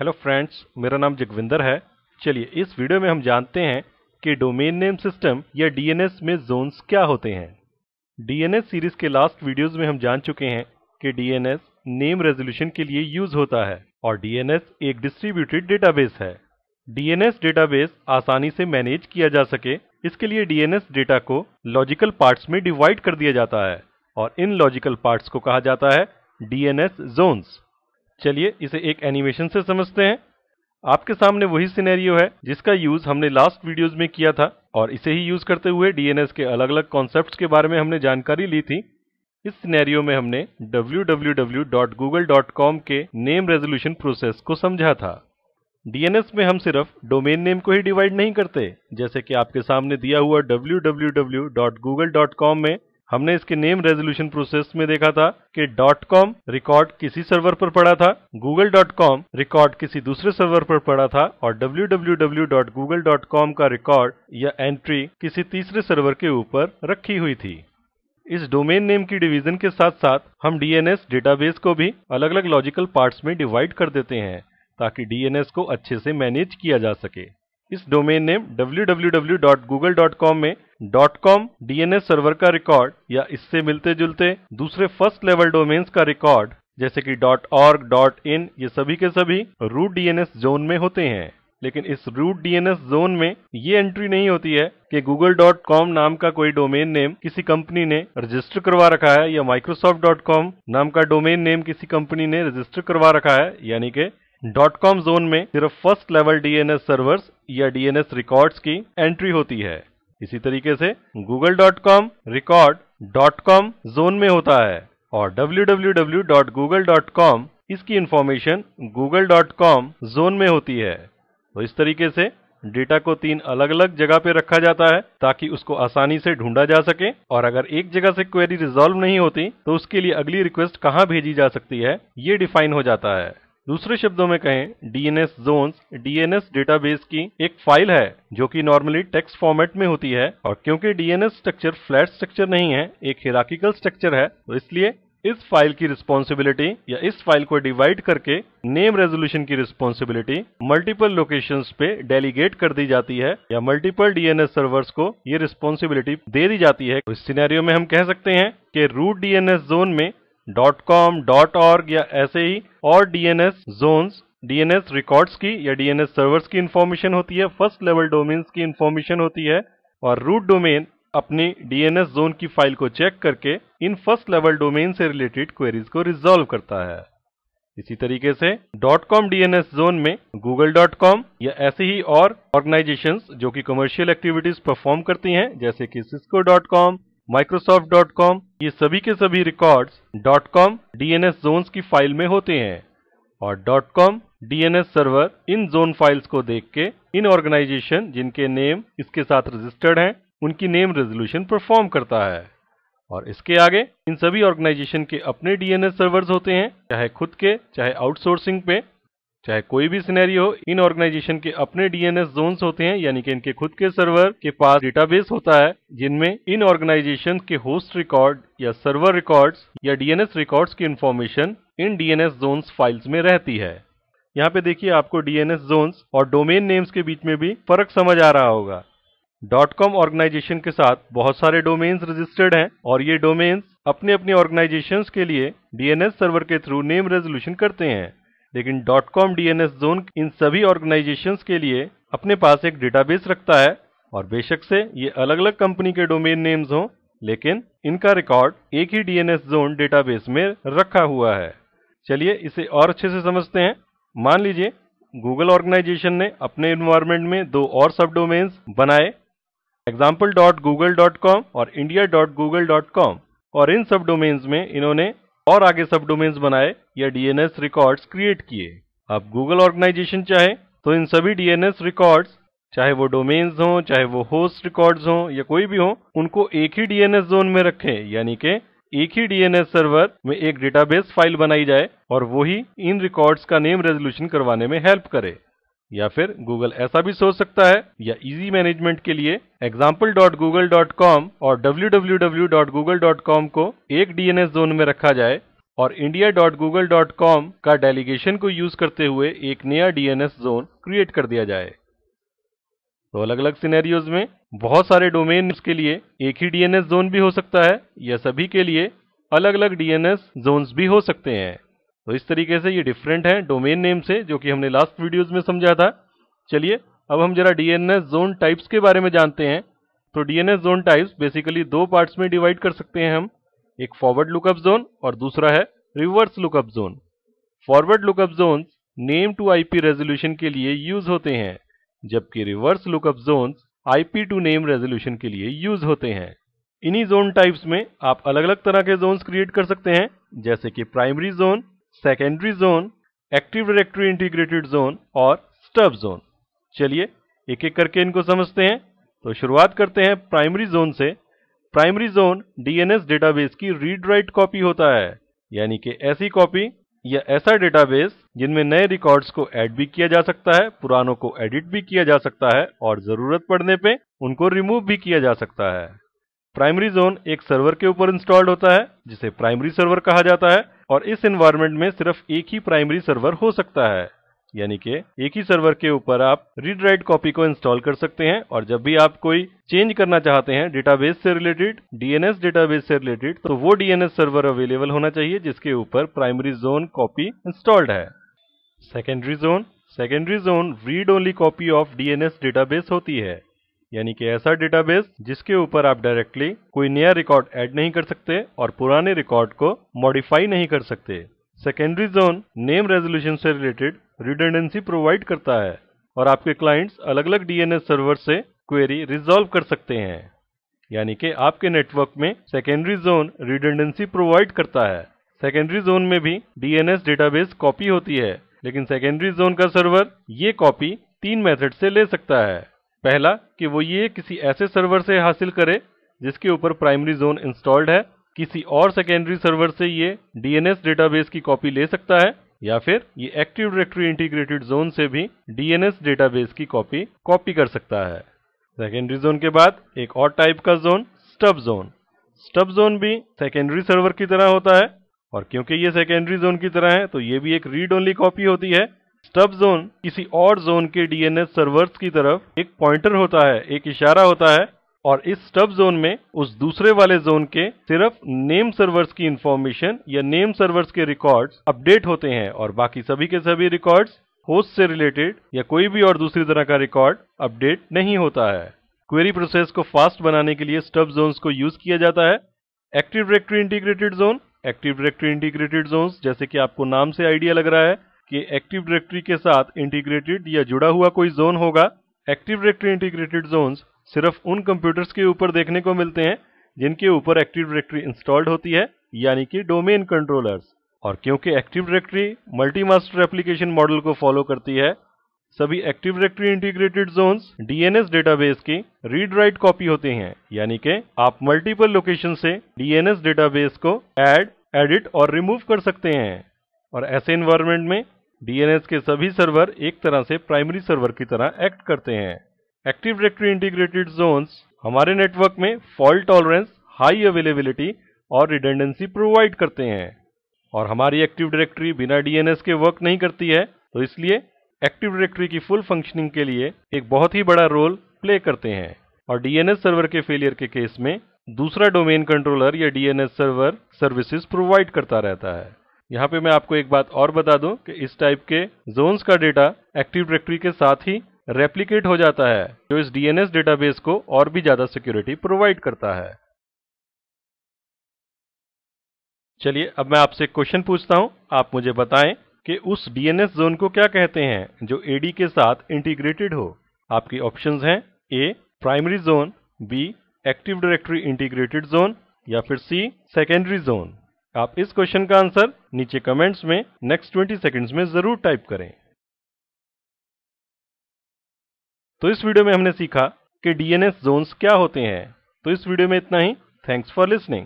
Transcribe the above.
hello friends मेरा नाम जगविंदर है चलिए इस वीडियो में हम जानते हैं कि डोमेन नेम सिस्टम या डीएनएस में जोन्स क्या होते हैं डीएनएस सीरीज के लास्ट वीडियोस में हम जान चुके हैं कि डीएनएस नेम रेजोल्यूशन के लिए यूज होता है और डीएनएस एक डिस्ट्रीब्यूटेड डेटाबेस है डीएनएस डेटाबेस आसानी से मैनेज किया जा सके इसके लिए डीएनएस डेटा को लॉजिकल पार्ट्स में डिवाइड कर दिया जाता है और इन लॉजिकल पार्ट्स को कहा जाता है डीएनएस जोन्स चलिए इसे एक एनिमेशन से समझते हैं आपके सामने वही सिनेरियो है जिसका यूज हमने लास्ट वीडियोस में किया था और इसे ही यूज करते हुए डीएनएस के अलग अलग कॉन्सेप्ट्स के बारे में हमने जानकारी ली थी इस सिनेरियो में हमने www.google.com के नेम रेजोल्यूशन प्रोसेस को समझा था डीएनएस में हम सिर्फ डोमेन नेम को ही डिवाइड नहीं करते जैसे कि आपके सामने दिया हुआ www.google.com में हमने इसके नेम रेजोल्यूशन प्रोसेस में देखा था कि डॉट कॉम रिकॉर्ड किसी सर्वर पर पड़ा था गूगल डॉट कॉम रिकॉर्ड किसी दूसरे सर्वर पर पड़ा था और www.google.com का रिकॉर्ड या एंट्री किसी तीसरे सर्वर के ऊपर रखी हुई थी इस डोमेन नेम की डिवीजन के साथ साथ हम एस डेटाबेस को भी अलग अलग लॉजिकल पार्ट्स में डिवाइड कर देते हैं ताकि डीएनएस को अच्छे से मैनेज किया जा सके इस डोमेन नेम www.google.com में डॉट कॉम डीएनएस सर्वर का रिकॉर्ड या इससे मिलते जुलते दूसरे फर्स्ट लेवल डोमेन्स का रिकॉर्ड जैसे कि डॉट ऑर्ग डॉट इन ये सभी के सभी रूट डीएनएस जोन में होते हैं लेकिन इस रूट डीएनएस जोन में ये एंट्री नहीं होती है कि गूगल डॉट कॉम नाम का कोई डोमेन नेम किसी कंपनी ने रजिस्टर करवा रखा है या माइक्रोसॉफ्ट डॉट कॉम नाम का डोमेन नेम किसी कंपनी ने रजिस्टर करवा रखा है यानी कि डॉट कॉम जोन में सिर्फ फर्स्ट लेवल डीएनएस सर्वर्स या डीएनएस रिकॉर्ड्स की एंट्री होती है इसी तरीके से Google dot com record dot com zone में होता है और www.google.com इसकी इंफॉर्मेशन google.com जोन में होती है तो इस तरीके से डेटा को तीन अलग अलग जगह पे रखा जाता है ताकि उसको आसानी से ढूंढा जा सके और अगर एक जगह से क्वेरी रिजॉल्व नहीं होती तो उसके लिए अगली रिक्वेस्ट कहाँ भेजी जा सकती है ये डिफाइन हो जाता है दूसरे शब्दों में कहें डीएनएस जोन्स डीएनएस डेटाबेस की एक फाइल है जो कि नॉर्मली टेक्स्ट फॉर्मेट में होती है और क्योंकि डीएनएस स्ट्रक्चर फ्लैट स्ट्रक्चर नहीं है एक हिराकिकल स्ट्रक्चर है तो इसलिए इस फाइल की रिस्पॉन्सिबिलिटी या इस फाइल को डिवाइड करके नेम रेजोल्यूशन की रिस्पॉन्सिबिलिटी मल्टीपल लोकेशन पे डेलीगेट कर दी जाती है या मल्टीपल डीएनएस सर्वर्स को ये रिस्पॉन्सिबिलिटी दे दी जाती है तो इस सिनेरियो में हम कह सकते हैं कि रूट डीएनएस जोन में डॉट कॉम डॉट ऑर्ग या ऐसे ही और डीएनएस जोन्स डीएनएस रिकॉर्ड्स की या डीएनएस सर्वर्स की इंफॉर्मेशन होती है फर्स्ट लेवल डोमेन्स की इंफॉर्मेशन होती है और रूट डोमेन अपनी डीएनएस जोन की फाइल को चेक करके इन फर्स्ट लेवल डोमेन से रिलेटेड क्वेरीज को रिजोल्व करता है इसी तरीके से डॉट कॉम डीएनएस जोन में गूगल डॉट कॉम या ऐसे ही और ऑर्गेनाइजेशन जो कि कमर्शियल एक्टिविटीज परफॉर्म करती हैं जैसे कि सिस्को डॉट कॉम Microsoft.com ये सभी के सभी रिकॉर्ड्स .com DNS जोन्स की फाइल में होते हैं और .com DNS सर्वर इन जोन फाइल्स को देख के इन ऑर्गेनाइजेशन जिनके नेम इसके साथ रजिस्टर्ड हैं उनकी नेम रेजोल्यूशन परफॉर्म करता है और इसके आगे इन सभी ऑर्गेनाइजेशन के अपने डीएनएस सर्वर्स होते हैं चाहे खुद के चाहे आउटसोर्सिंग पे चाहे कोई भी सिनेरियो हो इन ऑर्गेनाइजेशन के अपने डीएनएस जोन्स होते हैं यानी कि इनके खुद के सर्वर के पास डेटाबेस होता है जिनमें इन ऑर्गेनाइजेशन के होस्ट रिकॉर्ड या सर्वर रिकॉर्ड्स या डीएनएस रिकॉर्ड्स की इंफॉर्मेशन इन डीएनएस जोन्स फाइल्स में रहती है यहाँ पे देखिए आपको डीएनएस जोन्स और डोमेन नेम्स के बीच में भी फर्क समझ आ रहा होगा डॉट कॉम ऑर्गेनाइजेशन के साथ बहुत सारे डोमेन्स रजिस्टर्ड हैं और ये डोमेन्स अपने अपने ऑर्गेनाइजेशन के लिए डीएनएस सर्वर के थ्रू नेम रेजोल्यूशन करते हैं लेकिन डॉट कॉम डीएनएस जोन इन सभी ऑर्गेनाइजेशन के लिए अपने पास एक डेटाबेस रखता है और बेशक से ये अलग अलग कंपनी के डोमेन नेम्स हों लेकिन इनका रिकॉर्ड एक ही डीएनएस जोन डेटाबेस में रखा हुआ है चलिए इसे और अच्छे से समझते हैं मान लीजिए गूगल ऑर्गेनाइजेशन ने अपने इन्वायरमेंट में दो और सब डोमेन्स बनाए example dot Google dot com और India dot Google dot com और इन सब डोमेन्स में इन्होंने और आगे सब डोमेन्स बनाए या डीएनएस रिकॉर्ड्स क्रिएट किए अब गूगल ऑर्गेनाइजेशन चाहे तो इन सभी डीएनएस रिकॉर्ड्स चाहे वो डोमेन्स हों चाहे वो होस्ट रिकॉर्ड्स हों या कोई भी हो उनको एक ही डीएनएस जोन में रखें यानी के एक ही डीएनएस सर्वर में एक डेटाबेस फाइल बनाई जाए और वही इन रिकॉर्ड्स का नेम रेजोल्यूशन करवाने में हेल्प करे या फिर गूगल ऐसा भी सोच सकता है या इजी मैनेजमेंट के लिए कॉम और www.google.com को एक डीएनएस जोन में रखा जाए और india.google.com का डेलीगेशन को यूज करते हुए एक नया डीएनएस जोन क्रिएट कर दिया जाए तो अलग अलग सिनेरियोज में बहुत सारे डोमेन के लिए एक ही डीएनएस जोन भी हो सकता है या सभी के लिए अलग अलग डीएनएस जोन्स भी हो सकते हैं तो इस तरीके से ये डिफरेंट है डोमेन नेम से जो कि हमने लास्ट वीडियोज में समझा था चलिए अब हम जरा डीएनएस जोन टाइप्स के बारे में जानते हैं तो डीएनएस जोन टाइप्स बेसिकली दो पार्ट्स में डिवाइड कर सकते हैं हम एक फॉरवर्ड लुकअप जोन और दूसरा है reverse lookup zone forward lookup zone name to IP resolution के लिए यूज होते हैं जबकि reverse lookup zone IP to name resolution के लिए यूज होते हैं इन्हीं जोन टाइप्स में आप अलग अलग तरह के जोन्स क्रिएट कर सकते हैं जैसे कि primary zone secondary zone active directory integrated zone और स्टब जोन चलिए एक एक करके इनको समझते हैं तो शुरुआत करते हैं प्राइमरी जोन से प्राइमरी जोन डीएनएस डेटाबेस की रीड राइट कॉपी होता है यानी कि ऐसी कॉपी या ऐसा डेटाबेस जिनमें नए रिकॉर्ड्स को ऐड भी किया जा सकता है पुरानों को एडिट भी किया जा सकता है और ज़रूरत पड़ने पे उनको रिमूव भी किया जा सकता है प्राइमरी जोन एक सर्वर के ऊपर इंस्टॉल्ड होता है जिसे प्राइमरी सर्वर कहा जाता है और इस एनवायरमेंट में सिर्फ एक ही प्राइमरी सर्वर हो सकता है यानी कि एक ही सर्वर के ऊपर आप रीड राइट कॉपी को इंस्टॉल कर सकते हैं और जब भी आप कोई चेंज करना चाहते हैं डेटाबेस से रिलेटेड डीएनएस डेटाबेस से रिलेटेड तो वो डीएनएस सर्वर अवेलेबल होना चाहिए जिसके ऊपर प्राइमरी जोन कॉपी इंस्टॉल्ड है secondary zone secondary zone read only copy of DNS database होती है यानी कि ऐसा डेटाबेस जिसके ऊपर आप डायरेक्टली कोई नया रिकॉर्ड ऐड नहीं कर सकते और पुराने रिकॉर्ड को मॉडिफाई नहीं कर सकते सेकेंडरी जोन नेम रेजोल्यूशन से रिलेटेड रिडंडेंसी प्रोवाइड करता है और आपके क्लाइंट्स अलग अलग डीएनएस सर्वर से क्वेरी रिजॉल्व कर सकते हैं यानी कि आपके नेटवर्क में सेकेंडरी जोन रिडंडेंसी प्रोवाइड करता है सेकेंडरी जोन में भी डीएनएस डेटाबेस कॉपी होती है लेकिन सेकेंडरी जोन का सर्वर ये कॉपी तीन मेथड से ले सकता है पहला कि वो ये किसी ऐसे सर्वर से हासिल करे जिसके ऊपर प्राइमरी जोन इंस्टॉल्ड है किसी और सेकेंडरी सर्वर से ये डीएनएस डेटाबेस की कॉपी ले सकता है या फिर ये एक्टिव डायरेक्टरी इंटीग्रेटेड जोन से भी डीएनएस डेटाबेस की कॉपी कॉपी कर सकता है सेकेंडरी जोन के बाद एक और टाइप का zone stub zone stub zone भी सेकेंडरी सर्वर की तरह होता है और क्योंकि ये सेकेंडरी जोन की तरह है तो ये भी एक रीड ओनली कॉपी होती है स्टब जोन किसी और जोन के डीएनएस सर्वर्स की तरफ एक पॉइंटर होता है एक इशारा होता है और इस स्टब जोन में उस दूसरे वाले जोन के सिर्फ नेम सर्वर्स की इंफॉर्मेशन या नेम सर्वर्स के रिकॉर्ड्स अपडेट होते हैं और बाकी सभी के सभी रिकॉर्ड्स होस्ट से रिलेटेड या कोई भी और दूसरी तरह का रिकॉर्ड अपडेट नहीं होता है क्वेरी प्रोसेस को फास्ट बनाने के लिए स्टब जोन्स को यूज किया जाता है active directory integrated zone active directory integrated zone जैसे कि आपको नाम से आइडिया लग रहा है कि एक्टिव डायरेक्टरी के साथ इंटीग्रेटेड या जुड़ा हुआ कोई जोन होगा एक्टिव डायरेक्टरी इंटीग्रेटेड जोन सिर्फ उन कंप्यूटर्स के ऊपर देखने को मिलते हैं जिनके ऊपर एक्टिव डायरेक्टरी इंस्टॉल्ड होती है यानी कि डोमेन कंट्रोलर्स और क्योंकि active directory multi master application model को फॉलो करती है सभी active directory integrated zone DNS database की रीड राइट कॉपी होते हैं यानी कि आप मल्टीपल लोकेशन से डीएनएस डेटाबेस को एड एडिट और रिमूव कर सकते हैं और ऐसे इन्वायरमेंट में डीएनएस के सभी सर्वर एक तरह से प्राइमरी सर्वर की तरह एक्ट करते हैं एक्टिव डायरेक्टरी इंटीग्रेटेड जोन्स हमारे नेटवर्क में फॉल्ट टॉलरेंस हाई अवेलेबिलिटी और रिडेंडेंसी प्रोवाइड करते हैं और हमारी एक्टिव डायरेक्टरी बिना डीएनएस के वर्क नहीं करती है तो इसलिए एक्टिव डायरेक्टरी की फुल फंक्शनिंग के लिए एक बहुत ही बड़ा रोल प्ले करते हैं और डीएनएस सर्वर के फेलियर के केस में दूसरा डोमेन कंट्रोलर या डीएनएस सर्वर सर्विसेज प्रोवाइड करता रहता है यहाँ पे मैं आपको एक बात और बता दूं कि इस टाइप के जोन्स का डेटा एक्टिव डायरेक्टरी के साथ ही रेप्लीकेट हो जाता है जो इस डीएनएस डेटाबेस को और भी ज्यादा सिक्योरिटी प्रोवाइड करता है चलिए अब मैं आपसे क्वेश्चन पूछता हूं आप मुझे बताएं कि उस डीएनएस जोन को क्या कहते हैं जो एडी के साथ इंटीग्रेटेड हो आपकी ऑप्शन हैं A primary zone B active directory integrated zone या फिर सी सेकेंडरी जोन आप इस क्वेश्चन का आंसर नीचे कमेंट्स में नेक्स्ट ट्वेंटी सेकेंड्स में जरूर टाइप करें तो इस वीडियो में हमने सीखा कि डीएनएस जोन्स क्या होते हैं तो इस वीडियो में इतना ही थैंक्स फॉर लिसनिंग